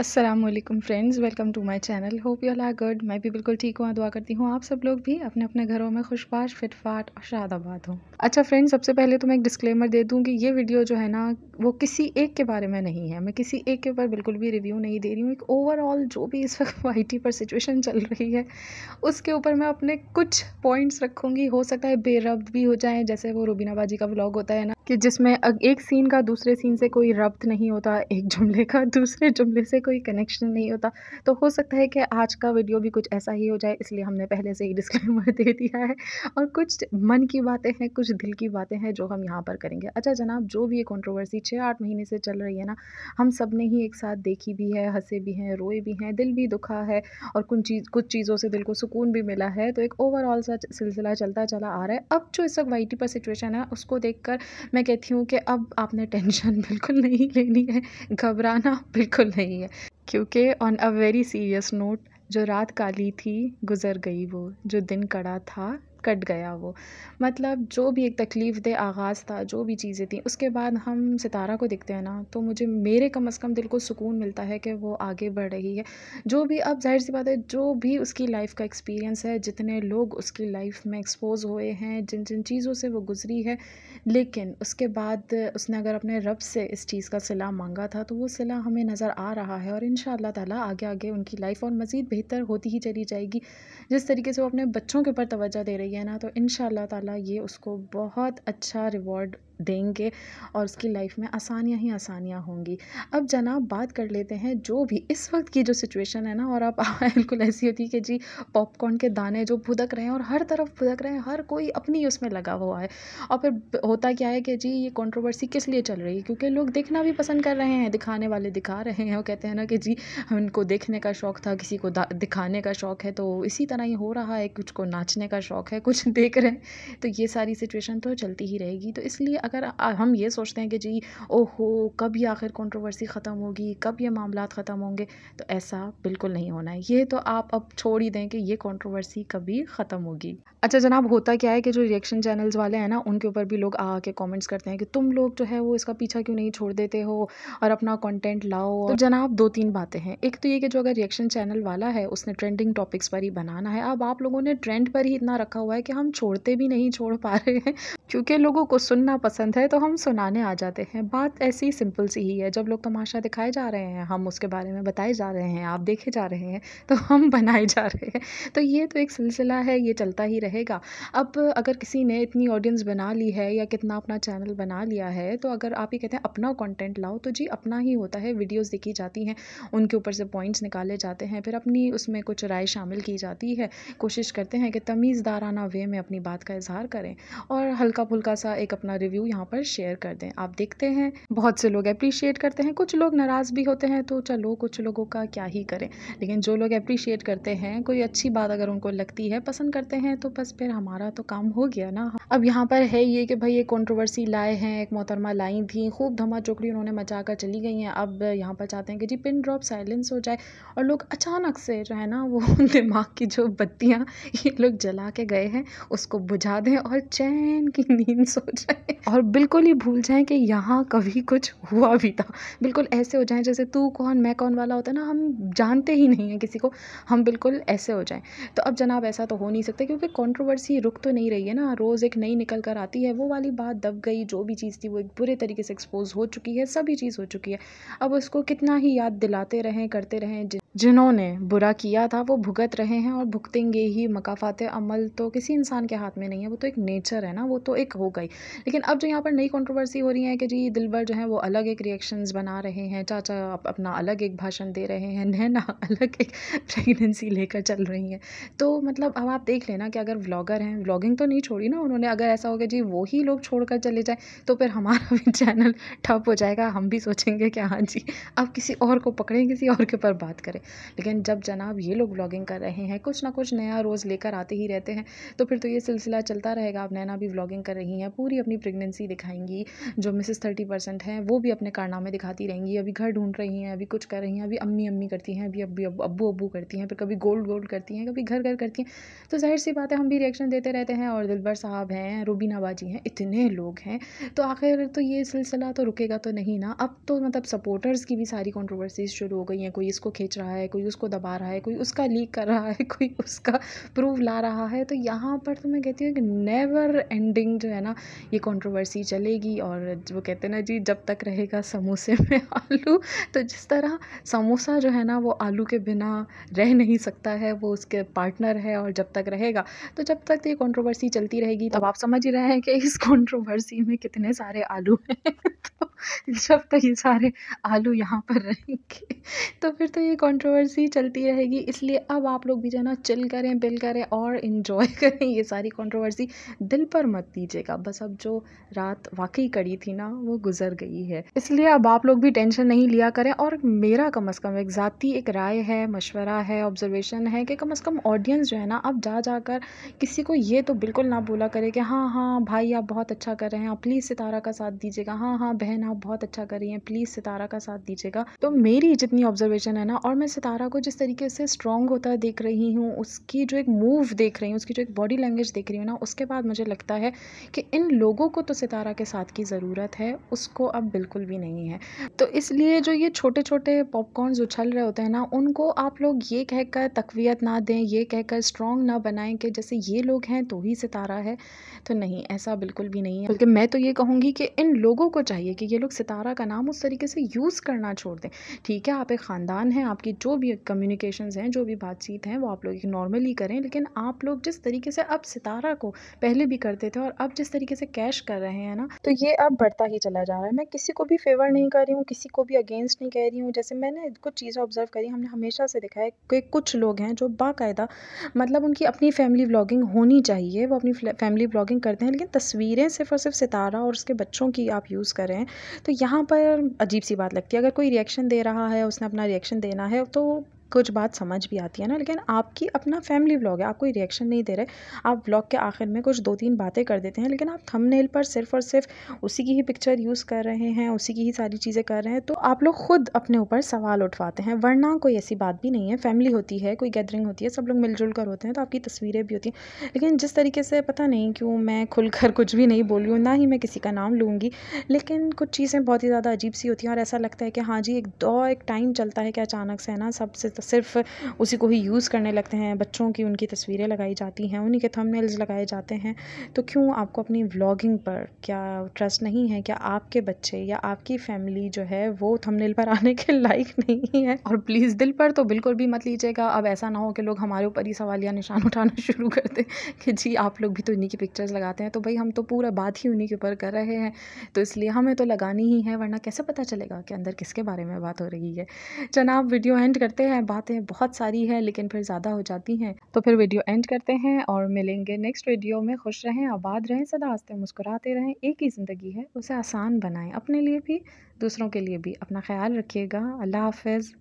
Aslam friends welcome to my channel hope you are good मैं भी बिल्कुल ठीक हूँ दुआ करती हूँ आप सब लोग भी अपने अपने घरों में खुशबाश फिटफाट और शादाबाद हों अच्छा फ्रेंड्स सबसे पहले तो मैं एक डिस्क्लेमर दे दूँ कि ये वीडियो जो है ना वो किसी एक के बारे में नहीं है मैं किसी एक के ऊपर बिल्कुल भी रिव्यू नहीं दे रही हूँ एक ओवरऑल जो भी इस वक्त आई टी पर सिचुएशन चल रही है उसके ऊपर मैं अपने कुछ पॉइंट्स रखूँगी हो सकता है बेरब्द भी हो जाए जैसे वो रूबीनाबाजी का ब्लॉग होता है ना कि जिसमें एक सीन का दूसरे सीन से कोई रब्त नहीं होता एक जुमले का दूसरे जुमले से कोई कनेक्शन नहीं होता तो हो सकता है कि आज का वीडियो भी कुछ ऐसा ही हो जाए इसलिए हमने पहले से ही डिस्क्लेमर दे दिया है और कुछ मन की बातें हैं कुछ दिल की बातें हैं जो हम यहाँ पर करेंगे अच्छा जनाब जो भी ये कॉन्ट्रोवर्सी छः आठ महीने से चल रही है ना हम सब ने ही एक साथ देखी भी है हंसे भी हैं रोए भी हैं दिल भी दुखा है और कुछ चीज़ कुछ चीज़ों से दिल को सुकून भी मिला है तो एक ओवरऑल सा सिलसिला चलता चला आ रहा है अब जो इस वक्त वाई पर सिचुएशन है उसको देख मैं कहती हूँ कि अब आपने टेंशन बिल्कुल नहीं लेनी है घबराना बिल्कुल नहीं है क्योंकि on a very serious note जो रात काली थी गुज़र गई वो जो दिन कड़ा था कट गया वो मतलब जो भी एक तकलीफ़ दे आगाज़ था जो भी चीज़ें थी उसके बाद हम सितारा को देखते हैं ना तो मुझे मेरे कम अज़ कम दिल को सुकून मिलता है कि वो आगे बढ़ रही है जो भी अब जाहिर सी बात है जो भी उसकी लाइफ का एक्सपीरियंस है जितने लोग उसकी लाइफ में एक्सपोज हुए हैं जिन जिन चीज़ों से वो गुजरी है लेकिन उसके बाद उसने अगर अपने रब से इस चीज़ का सिला मांगा था तो वो सिला हमें नज़र आ रहा है और इन ताला आगे आगे उनकी लाइफ और मज़ीद बेहतर होती ही चली जाएगी जिस तरीके से वो अपने बच्चों के ऊपर तोज्जा दे रही है है ना तो इन ताला ये उसको बहुत अच्छा रिवॉर्ड देंगे और उसकी लाइफ में आसानियाँ ही आसानियाँ होंगी अब जनाब बात कर लेते हैं जो भी इस वक्त की जो सिचुएशन है ना और आप बिल्कुल ऐसी होती है कि जी पॉपकॉर्न के दाने जो भुदक रहे हैं और हर तरफ भुदक रहे हैं हर कोई अपनी उसमें लगा हुआ है और फिर होता क्या है कि जी ये कॉन्ट्रोवर्सी किस लिए चल रही है क्योंकि लोग देखना भी पसंद कर रहे हैं दिखाने वाले दिखा रहे हैं और कहते हैं ना कि जी उनको देखने का शौक़ था किसी को दिखाने का शौक़ है तो इसी तरह ही हो रहा है कुछ को नाचने का शौक़ है कुछ देख रहे हैं तो ये सारी सिचुएशन तो चलती ही रहेगी तो इसलिए अगर हम ये सोचते हैं कि जी ओहो कब ये आखिर कंट्रोवर्सी ख़त्म होगी कब ये मामला ख़त्म होंगे तो ऐसा बिल्कुल नहीं होना है ये तो आप अब छोड़ ही दें कि ये कंट्रोवर्सी कभी ख़त्म होगी अच्छा जनाब होता क्या है कि जो रिएक्शन चैनल्स वाले हैं ना उनके ऊपर भी लोग आके कमेंट्स करते हैं कि तुम लोग जो है वो इसका पीछा क्यों नहीं छोड़ देते हो और अपना कंटेंट लाओ और... तो जनाब दो तीन बातें हैं एक तो ये कि जो अगर रिएक्शन चैनल वाला है उसने ट्रेंडिंग टॉपिक्स पर ही बनाना है अब आप लोगों ने ट्रेंड पर ही इतना रखा हुआ है कि हम छोड़ते भी नहीं छोड़ पा रहे हैं क्योंकि लोगों को सुनना पसंद पसंद है तो हम सुनाने आ जाते हैं बात ऐसी सिंपल सी ही है जब लोग तमाशा दिखाए जा रहे हैं हम उसके बारे में बताए जा रहे हैं आप देखे जा रहे हैं तो हम बनाए जा रहे हैं तो ये तो एक सिलसिला है ये चलता ही रहेगा अब अगर किसी ने इतनी ऑडियंस बना ली है या कितना अपना चैनल बना लिया है तो अगर आप ये कहते हैं अपना कॉन्टेंट लाओ तो जी अपना ही होता है वीडियोज़ देखी जाती हैं उनके ऊपर से पॉइंट्स निकाले जाते हैं फिर अपनी उसमें कुछ राय शामिल की जाती है कोशिश करते हैं कि तमीज़दाराना वे में अपनी बात का इजहार करें और हल्का फुल्का सा एक अपना रिव्यू रिव्यू यहाँ पर शेयर कर दें आप देखते हैं बहुत से लोग अप्रिशिएट करते हैं कुछ लोग नाराज़ भी होते हैं तो चलो कुछ लोगों का क्या ही करें लेकिन जो लोग अप्रिशिएट करते हैं कोई अच्छी बात अगर उनको लगती है पसंद करते हैं तो बस फिर हमारा तो काम हो गया ना अब यहाँ पर है ये कि भाई एक कॉन्ट्रोवर्सी लाए हैं एक मोहतरमा लाई थी खूब धमा चौकड़ी उन्होंने मचा कर चली गई हैं अब यहाँ पर चाहते हैं कि जी पिन ड्रॉप साइलेंस हो जाए और लोग अचानक से जो है ना वो दिमाग की जो बत्तियाँ ये लोग जला के गए हैं उसको बुझा दें और चैन की नींद सो जाए और बिल्कुल ही भूल जाएं कि यहाँ कभी कुछ हुआ भी था बिल्कुल ऐसे हो जाएं जैसे तू कौन मैं कौन वाला होता है ना हम जानते ही नहीं हैं किसी को हम बिल्कुल ऐसे हो जाएं तो अब जनाब ऐसा तो हो नहीं सकता क्योंकि कॉन्ट्रोवर्सी रुक तो नहीं रही है ना रोज़ एक नई निकल कर आती है वो वाली बात दब गई जो भी चीज़ थी वो एक बुरे तरीके से एक्सपोज हो चुकी है सभी चीज़ हो चुकी है अब उसको कितना ही याद दिलाते रहें करते रहें जिन्होंने बुरा किया था वो भुगत रहे हैं और भुगतेंगे ही मकाफात अमल तो किसी इंसान के हाथ में नहीं है वो तो एक नेचर है ना वो तो एक हो गई लेकिन अब जो तो यहाँ पर नई कंट्रोवर्सी हो रही है कि जी दिलवर जो है वो अलग एक रिएक्शंस बना रहे हैं चाचा आप अपना अलग एक भाषण दे रहे हैं नैना अलग एक प्रेगनेंसी लेकर चल रही हैं तो मतलब अब आप देख लेना कि अगर व्लॉगर हैं व्लॉगिंग तो नहीं छोड़ी ना उन्होंने अगर ऐसा हो गया जी वो ही लोग छोड़ कर चले जाएँ तो फिर हमारा भी चैनल ठप हो जाएगा हम भी सोचेंगे कि हाँ जी अब किसी और को पकड़ें किसी और के ऊपर बात करें लेकिन जब जनाब ये लोग व्लॉगिंग कर रहे हैं कुछ ना कुछ नया रोज़ लेकर आते ही रहते हैं तो फिर तो ये सिलसिला चलता रहेगा अब नैना भी व्लॉगिंग कर रही हैं पूरी अपनी प्रेगनेंसी प्रेगनेंसी दिखाएंगी जो मिसेस थर्टी परसेंट हैं वो भी अपने कारनामे दिखाती रहेंगी अभी घर ढूंढ रही हैं अभी कुछ कर रही हैं अभी अम्मी अम्मी करती हैं अभी अभी अबू अबू करती हैं फिर कभी गोल्ड गोल्ड करती हैं कभी घर घर करती हैं तो जाहिर सी बात है हम भी रिएक्शन देते रहते हैं और दिलबर साहब हैं रूबीना बाजी हैं इतने लोग हैं तो आखिर तो ये सिलसिला तो रुकेगा तो नहीं ना अब तो मतलब सपोर्टर्स की भी सारी कॉन्ट्रोवर्सीज शुरू हो गई हैं कोई इसको खींच रहा है कोई उसको दबा रहा है कोई उसका लीक कर रहा है कोई उसका प्रूफ ला रहा है तो यहाँ पर तो मैं कहती हूँ कि नेवर एंडिंग जो है ना ये कॉन्ट्रोवर्सी बरसी चलेगी और वो कहते ना जी जब तक रहेगा समोसे में आलू तो जिस तरह समोसा जो है ना वो आलू के बिना रह नहीं सकता है वो उसके पार्टनर है और जब तक रहेगा तो जब तक ये कॉन्ट्रोवर्सी चलती रहेगी तब आप समझ ही रहे हैं कि इस कॉन्ट्रोवर्सी में कितने सारे आलू हैं तो जब तक तो ये सारे आलू यहाँ पर रहेंगे तो फिर तो ये कंट्रोवर्सी चलती रहेगी इसलिए अब आप लोग भी जो ना चिल करें बिल करें और इन्जॉय करें ये सारी कंट्रोवर्सी दिल पर मत दीजिएगा बस अब जो रात वाकई कड़ी थी ना वो गुजर गई है इसलिए अब आप लोग भी टेंशन नहीं लिया करें और मेरा कम अज़ कम एक ज़ाती एक राय है मशवरा है ऑब्जर्वेशन है कि कम अज़ कम ऑडियंस जो है ना अब जा जाकर किसी को ये तो बिल्कुल ना बोला करे कि हाँ हाँ भाई आप बहुत अच्छा कर रहे हैं आप प्लीज़ सितारा का साथ दीजिएगा हाँ हाँ बहन आप आप बहुत अच्छा कर रही हैं प्लीज़ सितारा का साथ दीजिएगा तो मेरी जितनी ऑब्जर्वेशन है ना और मैं सितारा को जिस तरीके से स्ट्रॉन्ग होता देख रही हूँ उसकी जो एक मूव देख रही हूँ उसकी जो एक बॉडी लैंग्वेज देख रही हूँ ना उसके बाद मुझे लगता है कि इन लोगों को तो सितारा के साथ की ज़रूरत है उसको अब बिल्कुल भी नहीं है तो इसलिए जो ये छोटे छोटे पॉपकॉर्न उछल रहे होते हैं ना उनको आप लोग ये कहकर तकवीत ना दें ये कहकर स्ट्रॉन्ग ना बनाएं कि जैसे ये लोग हैं तो ही सितारा है तो नहीं ऐसा बिल्कुल भी नहीं है बल्कि मैं तो ये कहूँगी कि इन लोगों को चाहिए कि ये लोग सितारा का नाम उस तरीके से यूज़ करना छोड़ दें ठीक है आप एक ख़ानदान हैं आपकी जो भी कम्युनिकेशन हैं जो भी बातचीत हैं वो आप लोग नॉर्मली करें लेकिन आप लोग जिस तरीके से अब सितारा को पहले भी करते थे और अब जिस तरीके से कैश कर रहे हैं ना तो ये अब बढ़ता ही चला जा रहा है मैं किसी को भी फेवर नहीं कर रही हूँ किसी को भी अगेंस्ट नहीं कह रही हूँ जैसे मैंने कुछ चीज़ें ऑब्जर्व करी हमने हमेशा से देखा है कि कुछ लोग हैं जो बाकायदा मतलब उनकी अपनी फैमिली ब्लॉगिंग होनी चाहिए वो अपनी फैमिली ब्लॉगिंग करते हैं लेकिन तस्वीरें सिर्फ और सिर्फ सितारा और उसके बच्चों की आप यूज़ करें तो यहाँ पर अजीब सी बात लगती है अगर कोई रिएक्शन दे रहा है उसने अपना रिएक्शन देना है तो कुछ बात समझ भी आती है ना लेकिन आपकी अपना फैमिली ब्लॉग है आप कोई रिएक्शन नहीं दे रहे आप ब्लॉग के आखिर में कुछ दो तीन बातें कर देते हैं लेकिन आप थंबनेल पर सिर्फ और सिर्फ उसी की ही पिक्चर यूज़ कर रहे हैं उसी की ही सारी चीज़ें कर रहे हैं तो आप लोग खुद अपने ऊपर सवाल उठवाते हैं वरना कोई ऐसी बात भी नहीं है फैमिली होती है कोई गैदरिंग होती है सब लोग मिलजुल कर होते हैं तो आपकी तस्वीरें भी होती हैं लेकिन जिस तरीके से पता नहीं क्यों मैं खुलकर कुछ भी नहीं बोलूँ ना ही मैं किसी का नाम लूँगी लेकिन कुछ चीज़ें बहुत ही ज़्यादा अजीब सी होती हैं और ऐसा लगता है कि हाँ जी एक दो एक टाइम चलता है कि अचानक से है ना सबसे सिर्फ उसी को ही यूज़ करने लगते हैं बच्चों की उनकी तस्वीरें लगाई जाती हैं उन्हीं के थंबनेल्स लगाए जाते हैं तो क्यों आपको अपनी व्लॉगिंग पर क्या ट्रस्ट नहीं है क्या आपके बच्चे या आपकी फैमिली जो है वो थंबनेल पर आने के लायक नहीं है और प्लीज़ दिल पर तो बिल्कुल भी मत लीजिएगा अब ऐसा ना हो कि लोग हमारे ऊपर ही सवाल या निशान उठाना शुरू कर दें कि जी आप लोग भी तो इन्हीं की पिक्चर्स लगाते हैं तो भाई हम तो पूरा बात ही उन्हीं के ऊपर कर रहे हैं तो इसलिए हमें तो लगानी ही है वरना कैसे पता चलेगा कि अंदर किसके बारे में बात हो रही है जनाब वीडियो एंड करते हैं बातें बहुत सारी है लेकिन फिर ज़्यादा हो जाती हैं तो फिर वीडियो एंड करते हैं और मिलेंगे नेक्स्ट वीडियो में खुश रहें आबाद रहें सदा हंसते मुस्कुराते रहें एक ही ज़िंदगी है उसे आसान बनाएं अपने लिए भी दूसरों के लिए भी अपना ख्याल रखिएगा अल्लाह हाफिज़